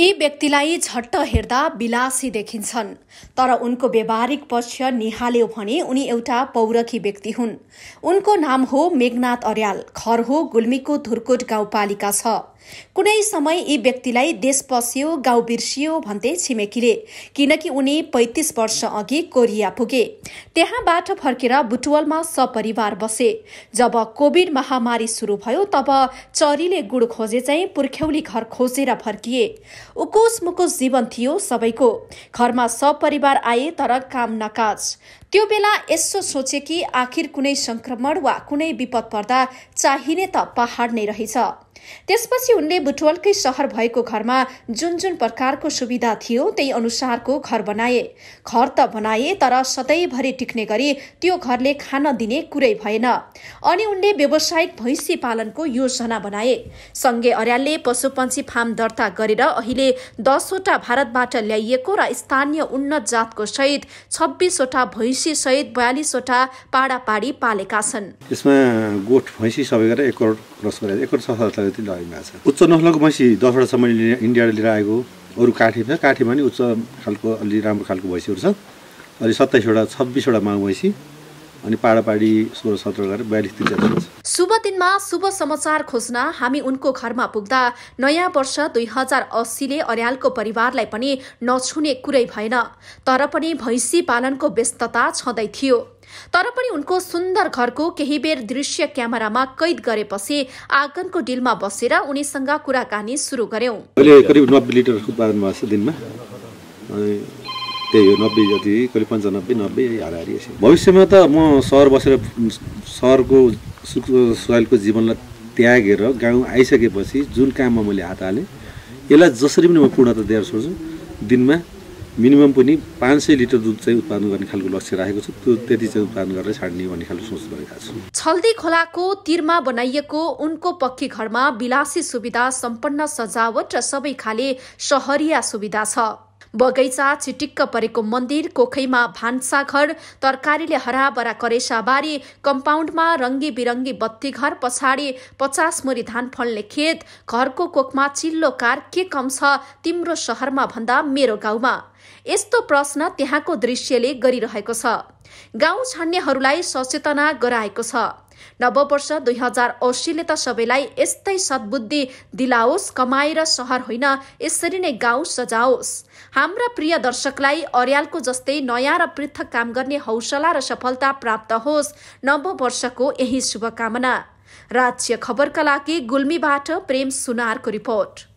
यी व्यक्तिलाई झट्ट हेर्दा विलासी देखिन्छन् तर उनको व्यावहारिक पक्ष निहाल्यो भने उनी एउटा पौरखी व्यक्ति हुन् उनको नाम हो मेघनाथ अर्याल घर हो गुल्मीको धुर्कोट गाउँपालिका छ कुनै समय यी व्यक्तिलाई देश पस्यो गाउँ बिर्सियो भन्थे छिमेकीले किनकि उनी पैँतिस वर्ष अघि कोरिया पुगे त्यहाँबाट फर्केर बुटवलमा सपरिवार बसे जब कोभिड महामारी सुरु भयो तब चरीले गुड खोजे चाहिँ पुर्ख्यौली घर खोजेर फर्किए उकुस मुकुस जीवन थियो सबैको घरमा सपरिवार आए तर काम नकाज त्यो बेला यसो सोचे कि आखिर कुनै संक्रमण वा कुनै विपद पर्दा चाहिने त पहाड नै रहेछ त्यसपछि उनले बुटवलकै सहर भएको घरमा जुन जुन प्रकारको सुविधा थियो त्यही अनुसारको घर बनाए घर त बनाए तर सधैँभरि टिक्ने गरी त्यो घरले खान दिने कुरै भएन अनि उनले व्यावसायिक भैँसी पालनको योजना बनाए सँगै अर्यालले पशुपन्छी फार्म दर्ता गरेर अहिले दसवटा भारतबाट ल्याइएको र स्थानीय उन्नत जातको सहित छब्बिसवटा भैँसी सहित बयालिसवटा पाडापाडी पालेका छन् यसमा गोठ भैँसी सबै गरेर एक करोड जति लगेको छ उच्च नस्लको भैँसी दसवटासम्म इन्डियाले लिएर आएको अरू काठी छ काठीमा नि उच्च खालको अलि राम्रो खालको भैँसीहरू छ अलि सत्ताइसवटा छब्बिसवटा माउ भैँसी अनि पाडापाडी सोह्र सत्र गरेर बयालिस तिन शुभ दिनमा शुभ समाचार खोज्न हामी उनको घरमा पुग्दा नयाँ वर्ष दुई हजार अस्सीले अर्यालको परिवारलाई पनि नछुने कुरै भएन तर पनि भैँसी पालनको व्यस्तता छँदै थियो तर पनि उनको सुन्दर घरको केही बेर दृश्य क्यामेरामा कैद गरेपछि आँगनको डिलमा बसेर उनीसँग कुराकानी सुरु गर्यौँ त्यही हो नब्बे जति कहिले पन्चानब्बे नब्बे हाराहारी भविष्यमा त म सहर बसेर सहरको सुख सोहाइलको जीवनलाई त्यागेर गाउँ आइसकेपछि जुन काममा मैले हात हालेँ यसलाई जसरी पनि म पूर्णता दिएर छोड्छु दिनमा मिनिमम पनि पाँच सय लिटर दुध चाहिँ उत्पादन गर्ने खालको लक्ष्य राखेको छु त्यो त्यति चाहिँ उत्पादन गरेर छाड्ने भन्ने खालको सोच गरेका छु छल्दी खोलाको तिरमा बनाइएको उनको पक्की घरमा विलासी सुविधा सम्पन्न सजावट र सबै खाले सहरिया सुविधा छ बगैँचा छिटिक्क परेको मन्दिर कोखैमा घर तरकारीले हराभरा करेसाबारी कम्पाउन्डमा रङ्गी बिरङ्गी बत्ती घर पछाडि पचास मुरी धान फल्ने खेत घरको कोखमा चिल्लो कार के कम छ तिम्रो सहरमा भन्दा मेरो गाउँमा यस्तो प्रश्न त्यहाँको दृश्यले गरिरहेको छ गाउँ छान्नेहरूलाई सचेतना गराएको छ नववर्ष दुई हजार असीले त सबैलाई यस्तै सद्बुद्धि दिलाओस् कमाएर सहर होइन यसरी नै गाउँ सजाओस् हाम्रा प्रिय दर्शकलाई अर्यालको जस्तै नयाँ र पृथक काम गर्ने हौसला र सफलता प्राप्त होस् नव वर्षको यही शुभकामना राज्य खबरका लागि गुल्मीबाट प्रेम सुनारको रिपोर्ट